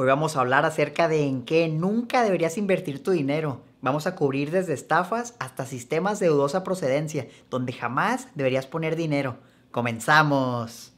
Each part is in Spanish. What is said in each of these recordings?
Hoy vamos a hablar acerca de en qué nunca deberías invertir tu dinero. Vamos a cubrir desde estafas hasta sistemas de dudosa procedencia, donde jamás deberías poner dinero. ¡Comenzamos!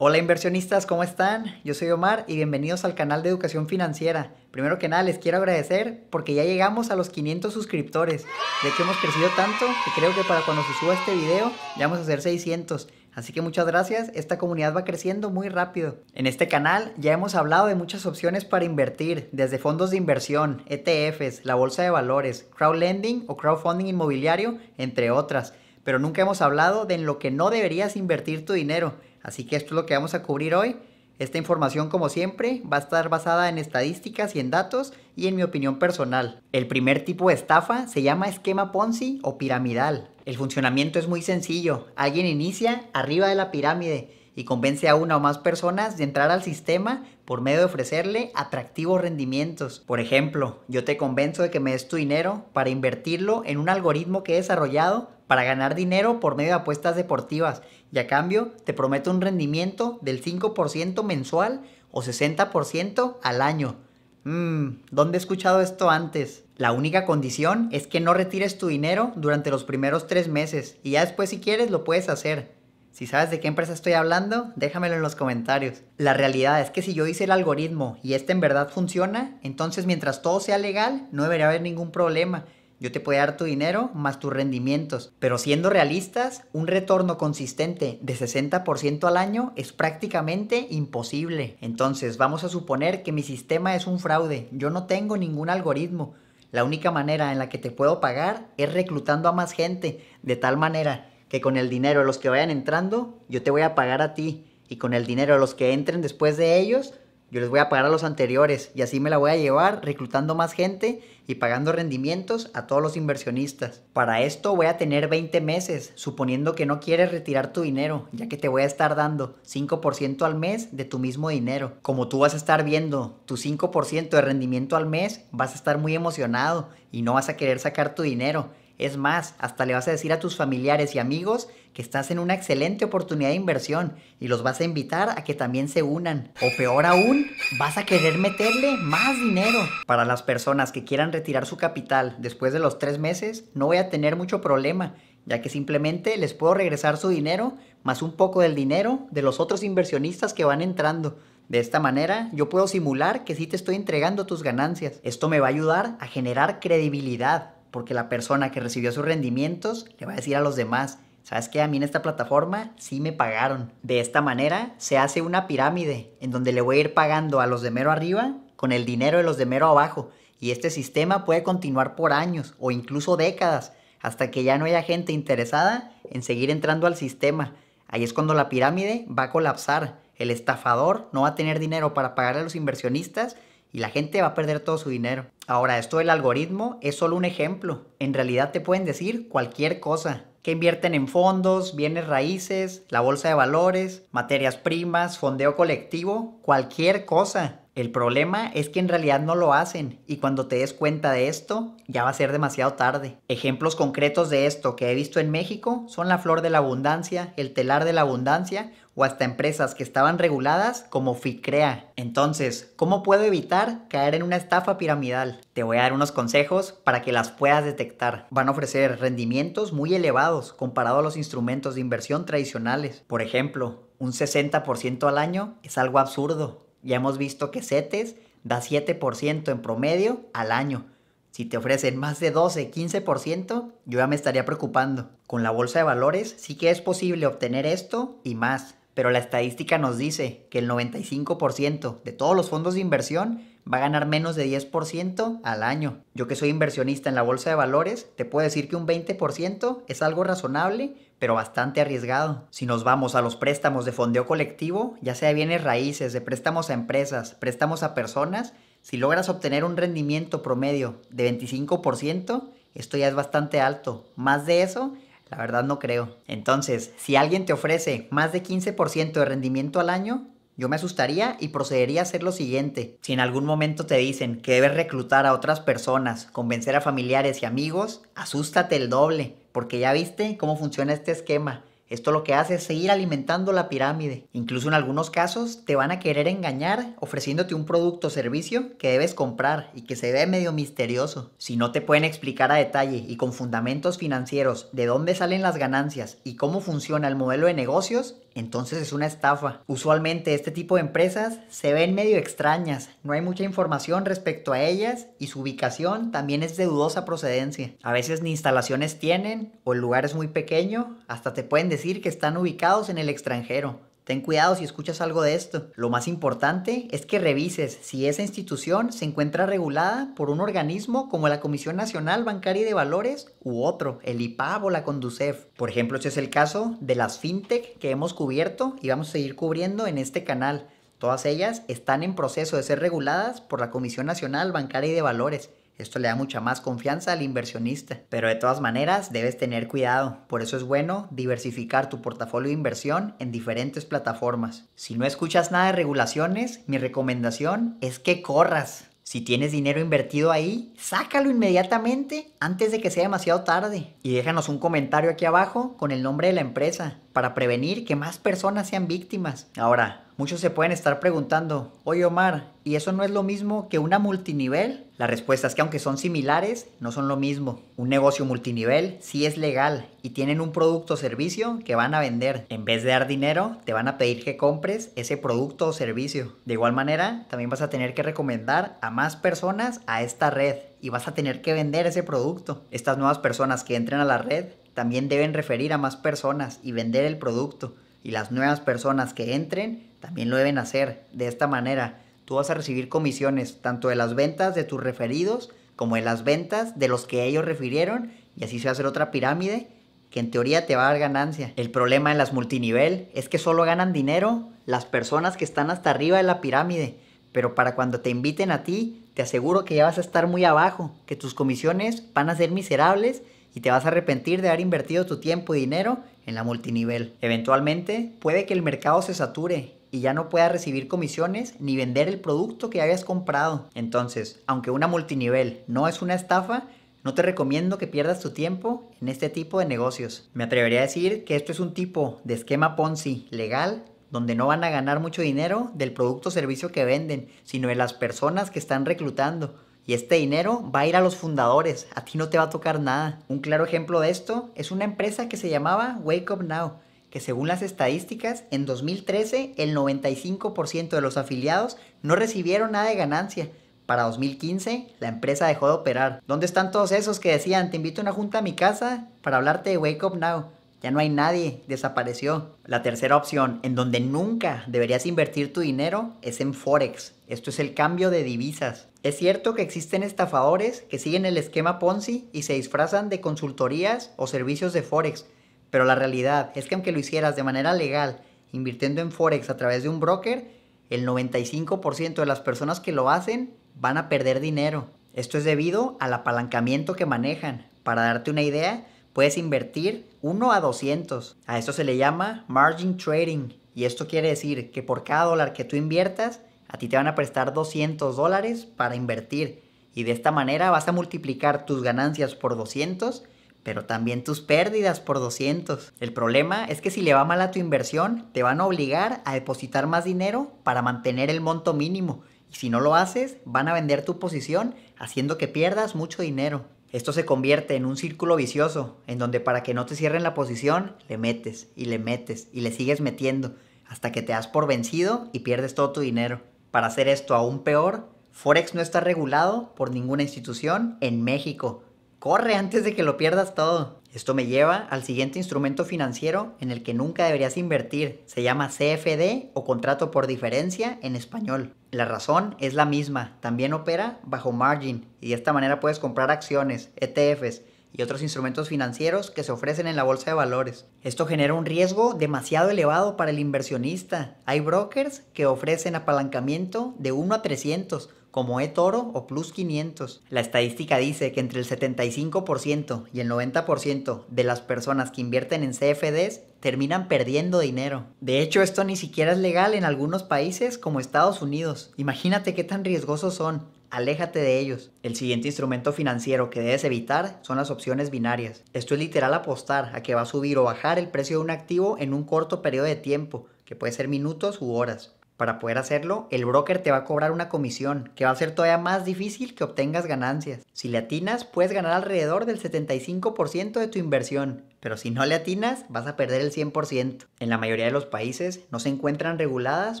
Hola inversionistas, ¿cómo están? Yo soy Omar y bienvenidos al canal de educación financiera. Primero que nada les quiero agradecer porque ya llegamos a los 500 suscriptores. De hecho hemos crecido tanto que creo que para cuando se suba este video ya vamos a ser 600. Así que muchas gracias, esta comunidad va creciendo muy rápido. En este canal ya hemos hablado de muchas opciones para invertir, desde fondos de inversión, ETFs, la bolsa de valores, crowdlending o crowdfunding inmobiliario, entre otras. Pero nunca hemos hablado de en lo que no deberías invertir tu dinero Así que esto es lo que vamos a cubrir hoy. Esta información, como siempre, va a estar basada en estadísticas y en datos y en mi opinión personal. El primer tipo de estafa se llama esquema Ponzi o piramidal. El funcionamiento es muy sencillo. Alguien inicia arriba de la pirámide y convence a una o más personas de entrar al sistema por medio de ofrecerle atractivos rendimientos. Por ejemplo, yo te convenzo de que me des tu dinero para invertirlo en un algoritmo que he desarrollado para ganar dinero por medio de apuestas deportivas y a cambio te prometo un rendimiento del 5% mensual o 60% al año. Mm, ¿dónde he escuchado esto antes? La única condición es que no retires tu dinero durante los primeros tres meses y ya después si quieres lo puedes hacer. Si sabes de qué empresa estoy hablando, déjamelo en los comentarios. La realidad es que si yo hice el algoritmo y este en verdad funciona, entonces mientras todo sea legal, no debería haber ningún problema. Yo te puedo dar tu dinero más tus rendimientos. Pero siendo realistas, un retorno consistente de 60% al año es prácticamente imposible. Entonces, vamos a suponer que mi sistema es un fraude. Yo no tengo ningún algoritmo. La única manera en la que te puedo pagar es reclutando a más gente, de tal manera que con el dinero de los que vayan entrando, yo te voy a pagar a ti. Y con el dinero de los que entren después de ellos, yo les voy a pagar a los anteriores. Y así me la voy a llevar reclutando más gente y pagando rendimientos a todos los inversionistas. Para esto voy a tener 20 meses, suponiendo que no quieres retirar tu dinero, ya que te voy a estar dando 5% al mes de tu mismo dinero. Como tú vas a estar viendo tu 5% de rendimiento al mes, vas a estar muy emocionado y no vas a querer sacar tu dinero es más, hasta le vas a decir a tus familiares y amigos que estás en una excelente oportunidad de inversión y los vas a invitar a que también se unan. O peor aún, vas a querer meterle más dinero. Para las personas que quieran retirar su capital después de los tres meses, no voy a tener mucho problema ya que simplemente les puedo regresar su dinero más un poco del dinero de los otros inversionistas que van entrando. De esta manera yo puedo simular que sí te estoy entregando tus ganancias. Esto me va a ayudar a generar credibilidad porque la persona que recibió sus rendimientos le va a decir a los demás, ¿sabes qué? A mí en esta plataforma sí me pagaron. De esta manera se hace una pirámide en donde le voy a ir pagando a los de mero arriba con el dinero de los de mero abajo. Y este sistema puede continuar por años o incluso décadas hasta que ya no haya gente interesada en seguir entrando al sistema. Ahí es cuando la pirámide va a colapsar. El estafador no va a tener dinero para pagar a los inversionistas y la gente va a perder todo su dinero. Ahora, esto del algoritmo es solo un ejemplo. En realidad te pueden decir cualquier cosa. Que invierten en fondos, bienes raíces, la bolsa de valores, materias primas, fondeo colectivo, cualquier cosa. El problema es que en realidad no lo hacen y cuando te des cuenta de esto ya va a ser demasiado tarde. Ejemplos concretos de esto que he visto en México son la flor de la abundancia, el telar de la abundancia o hasta empresas que estaban reguladas como FICREA. Entonces, ¿cómo puedo evitar caer en una estafa piramidal? Te voy a dar unos consejos para que las puedas detectar. Van a ofrecer rendimientos muy elevados comparado a los instrumentos de inversión tradicionales. Por ejemplo, un 60% al año es algo absurdo. Ya hemos visto que CETES da 7% en promedio al año. Si te ofrecen más de 12, 15%, yo ya me estaría preocupando. Con la bolsa de valores sí que es posible obtener esto y más pero la estadística nos dice que el 95% de todos los fondos de inversión va a ganar menos de 10% al año. Yo que soy inversionista en la bolsa de valores, te puedo decir que un 20% es algo razonable, pero bastante arriesgado. Si nos vamos a los préstamos de fondeo colectivo, ya sea bienes raíces, de préstamos a empresas, préstamos a personas, si logras obtener un rendimiento promedio de 25%, esto ya es bastante alto. Más de eso, la verdad no creo. Entonces, si alguien te ofrece más de 15% de rendimiento al año, yo me asustaría y procedería a hacer lo siguiente. Si en algún momento te dicen que debes reclutar a otras personas, convencer a familiares y amigos, asústate el doble, porque ya viste cómo funciona este esquema. Esto lo que hace es seguir alimentando la pirámide. Incluso en algunos casos te van a querer engañar ofreciéndote un producto o servicio que debes comprar y que se ve medio misterioso. Si no te pueden explicar a detalle y con fundamentos financieros de dónde salen las ganancias y cómo funciona el modelo de negocios, entonces es una estafa. Usualmente este tipo de empresas se ven medio extrañas, no hay mucha información respecto a ellas y su ubicación también es de dudosa procedencia. A veces ni instalaciones tienen o el lugar es muy pequeño, hasta te pueden decir que están ubicados en el extranjero. Ten cuidado si escuchas algo de esto. Lo más importante es que revises si esa institución se encuentra regulada por un organismo como la Comisión Nacional Bancaria y de Valores u otro, el IPAB o la Conducef. Por ejemplo, este es el caso de las fintech que hemos cubierto y vamos a seguir cubriendo en este canal. Todas ellas están en proceso de ser reguladas por la Comisión Nacional Bancaria y de Valores esto le da mucha más confianza al inversionista. Pero de todas maneras, debes tener cuidado. Por eso es bueno diversificar tu portafolio de inversión en diferentes plataformas. Si no escuchas nada de regulaciones, mi recomendación es que corras. Si tienes dinero invertido ahí, sácalo inmediatamente antes de que sea demasiado tarde. Y déjanos un comentario aquí abajo con el nombre de la empresa para prevenir que más personas sean víctimas. Ahora, muchos se pueden estar preguntando, oye Omar, ¿y eso no es lo mismo que una multinivel? La respuesta es que aunque son similares, no son lo mismo. Un negocio multinivel sí es legal y tienen un producto o servicio que van a vender. En vez de dar dinero, te van a pedir que compres ese producto o servicio. De igual manera, también vas a tener que recomendar a más personas a esta red y vas a tener que vender ese producto. Estas nuevas personas que entren a la red también deben referir a más personas y vender el producto. Y las nuevas personas que entren también lo deben hacer. De esta manera, tú vas a recibir comisiones tanto de las ventas de tus referidos como de las ventas de los que ellos refirieron. Y así se va a hacer otra pirámide que en teoría te va a dar ganancia. El problema en las multinivel es que solo ganan dinero las personas que están hasta arriba de la pirámide. Pero para cuando te inviten a ti, te aseguro que ya vas a estar muy abajo, que tus comisiones van a ser miserables y te vas a arrepentir de haber invertido tu tiempo y dinero en la multinivel. Eventualmente puede que el mercado se sature y ya no puedas recibir comisiones ni vender el producto que hayas comprado. Entonces, aunque una multinivel no es una estafa, no te recomiendo que pierdas tu tiempo en este tipo de negocios. Me atrevería a decir que esto es un tipo de esquema Ponzi legal donde no van a ganar mucho dinero del producto o servicio que venden, sino de las personas que están reclutando y este dinero va a ir a los fundadores, a ti no te va a tocar nada. Un claro ejemplo de esto es una empresa que se llamaba Wake Up Now, que según las estadísticas, en 2013 el 95% de los afiliados no recibieron nada de ganancia. Para 2015, la empresa dejó de operar. ¿Dónde están todos esos que decían, te invito a una junta a mi casa para hablarte de Wake Up Now? Ya no hay nadie, desapareció. La tercera opción, en donde nunca deberías invertir tu dinero, es en Forex. Esto es el cambio de divisas. Es cierto que existen estafadores que siguen el esquema Ponzi y se disfrazan de consultorías o servicios de Forex, pero la realidad es que aunque lo hicieras de manera legal, invirtiendo en Forex a través de un broker, el 95% de las personas que lo hacen van a perder dinero. Esto es debido al apalancamiento que manejan. Para darte una idea, puedes invertir 1 a 200. A esto se le llama margin trading y esto quiere decir que por cada dólar que tú inviertas, a ti te van a prestar 200 dólares para invertir y de esta manera vas a multiplicar tus ganancias por 200 pero también tus pérdidas por 200. El problema es que si le va mal a tu inversión, te van a obligar a depositar más dinero para mantener el monto mínimo. Y si no lo haces, van a vender tu posición haciendo que pierdas mucho dinero. Esto se convierte en un círculo vicioso, en donde para que no te cierren la posición, le metes y le metes y le sigues metiendo, hasta que te das por vencido y pierdes todo tu dinero. Para hacer esto aún peor, Forex no está regulado por ninguna institución en México. Corre antes de que lo pierdas todo. Esto me lleva al siguiente instrumento financiero en el que nunca deberías invertir. Se llama CFD o contrato por diferencia en español. La razón es la misma, también opera bajo margin y de esta manera puedes comprar acciones, ETFs, y otros instrumentos financieros que se ofrecen en la bolsa de valores. Esto genera un riesgo demasiado elevado para el inversionista. Hay brokers que ofrecen apalancamiento de 1 a 300 como eToro o Plus 500. La estadística dice que entre el 75% y el 90% de las personas que invierten en CFDs terminan perdiendo dinero. De hecho, esto ni siquiera es legal en algunos países como Estados Unidos. Imagínate qué tan riesgosos son. Aléjate de ellos. El siguiente instrumento financiero que debes evitar son las opciones binarias. Esto es literal apostar a que va a subir o bajar el precio de un activo en un corto periodo de tiempo, que puede ser minutos u horas. Para poder hacerlo, el broker te va a cobrar una comisión, que va a ser todavía más difícil que obtengas ganancias. Si le atinas, puedes ganar alrededor del 75% de tu inversión, pero si no le atinas, vas a perder el 100%. En la mayoría de los países no se encuentran reguladas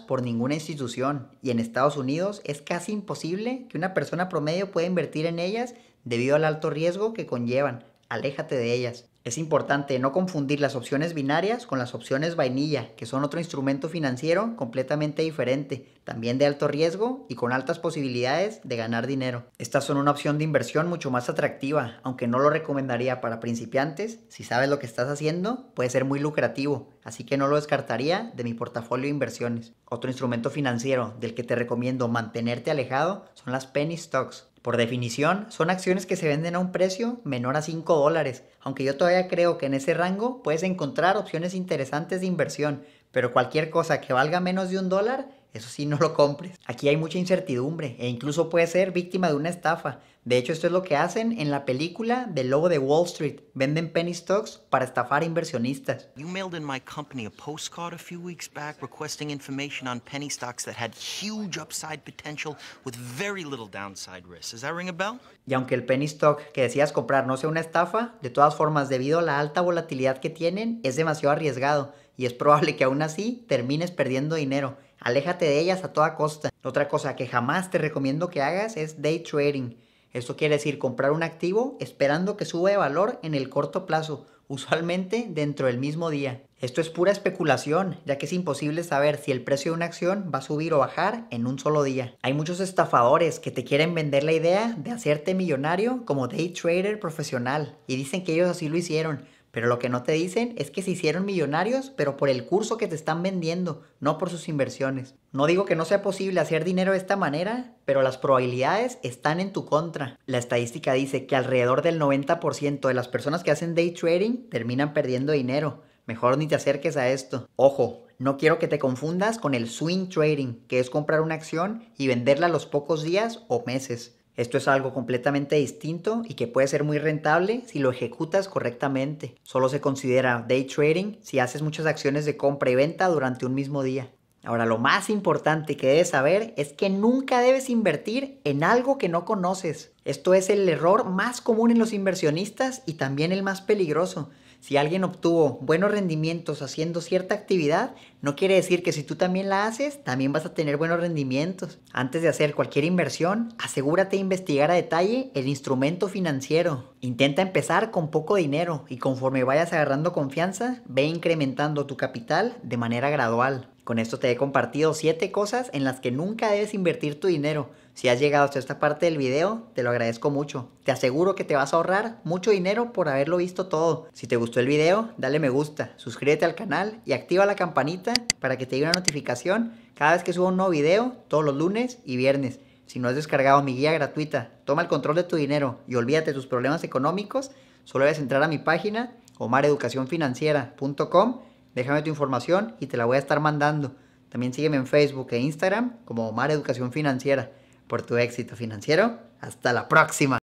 por ninguna institución, y en Estados Unidos es casi imposible que una persona promedio pueda invertir en ellas debido al alto riesgo que conllevan. Aléjate de ellas. Es importante no confundir las opciones binarias con las opciones vainilla, que son otro instrumento financiero completamente diferente, también de alto riesgo y con altas posibilidades de ganar dinero. Estas son una opción de inversión mucho más atractiva, aunque no lo recomendaría para principiantes. Si sabes lo que estás haciendo, puede ser muy lucrativo, así que no lo descartaría de mi portafolio de inversiones. Otro instrumento financiero del que te recomiendo mantenerte alejado son las penny stocks por definición, son acciones que se venden a un precio menor a 5 dólares, aunque yo todavía creo que en ese rango puedes encontrar opciones interesantes de inversión, pero cualquier cosa que valga menos de un dólar eso sí, no lo compres. Aquí hay mucha incertidumbre e incluso puede ser víctima de una estafa. De hecho, esto es lo que hacen en la película del lobo de Wall Street. Venden penny stocks para estafar a inversionistas. You mailed in my company a postcard a few weeks back requesting information on penny stocks that had huge upside potential with very little downside risk. Does that ring a bell? Y aunque el penny stock que decías comprar no sea una estafa, de todas formas, debido a la alta volatilidad que tienen, es demasiado arriesgado y es probable que aún así termines perdiendo dinero. Aléjate de ellas a toda costa. Otra cosa que jamás te recomiendo que hagas es day trading. Esto quiere decir comprar un activo esperando que suba de valor en el corto plazo, usualmente dentro del mismo día. Esto es pura especulación, ya que es imposible saber si el precio de una acción va a subir o bajar en un solo día. Hay muchos estafadores que te quieren vender la idea de hacerte millonario como day trader profesional y dicen que ellos así lo hicieron, pero lo que no te dicen es que se hicieron millonarios, pero por el curso que te están vendiendo, no por sus inversiones. No digo que no sea posible hacer dinero de esta manera, pero las probabilidades están en tu contra. La estadística dice que alrededor del 90% de las personas que hacen day trading terminan perdiendo dinero. Mejor ni te acerques a esto. Ojo, no quiero que te confundas con el swing trading, que es comprar una acción y venderla a los pocos días o meses. Esto es algo completamente distinto y que puede ser muy rentable si lo ejecutas correctamente. Solo se considera day trading si haces muchas acciones de compra y venta durante un mismo día. Ahora, lo más importante que debes saber es que nunca debes invertir en algo que no conoces. Esto es el error más común en los inversionistas y también el más peligroso, si alguien obtuvo buenos rendimientos haciendo cierta actividad, no quiere decir que si tú también la haces, también vas a tener buenos rendimientos. Antes de hacer cualquier inversión, asegúrate de investigar a detalle el instrumento financiero. Intenta empezar con poco dinero y conforme vayas agarrando confianza, ve incrementando tu capital de manera gradual. Con esto te he compartido 7 cosas en las que nunca debes invertir tu dinero. Si has llegado hasta esta parte del video, te lo agradezco mucho. Te aseguro que te vas a ahorrar mucho dinero por haberlo visto todo. Si te gustó el video, dale me gusta, suscríbete al canal y activa la campanita para que te llegue una notificación cada vez que suba un nuevo video, todos los lunes y viernes. Si no has descargado mi guía gratuita, toma el control de tu dinero y olvídate de tus problemas económicos, solo debes entrar a mi página omareducacionfinanciera.com déjame tu información y te la voy a estar mandando. También sígueme en Facebook e Instagram como Mar Educación Financiera. Por tu éxito financiero, hasta la próxima.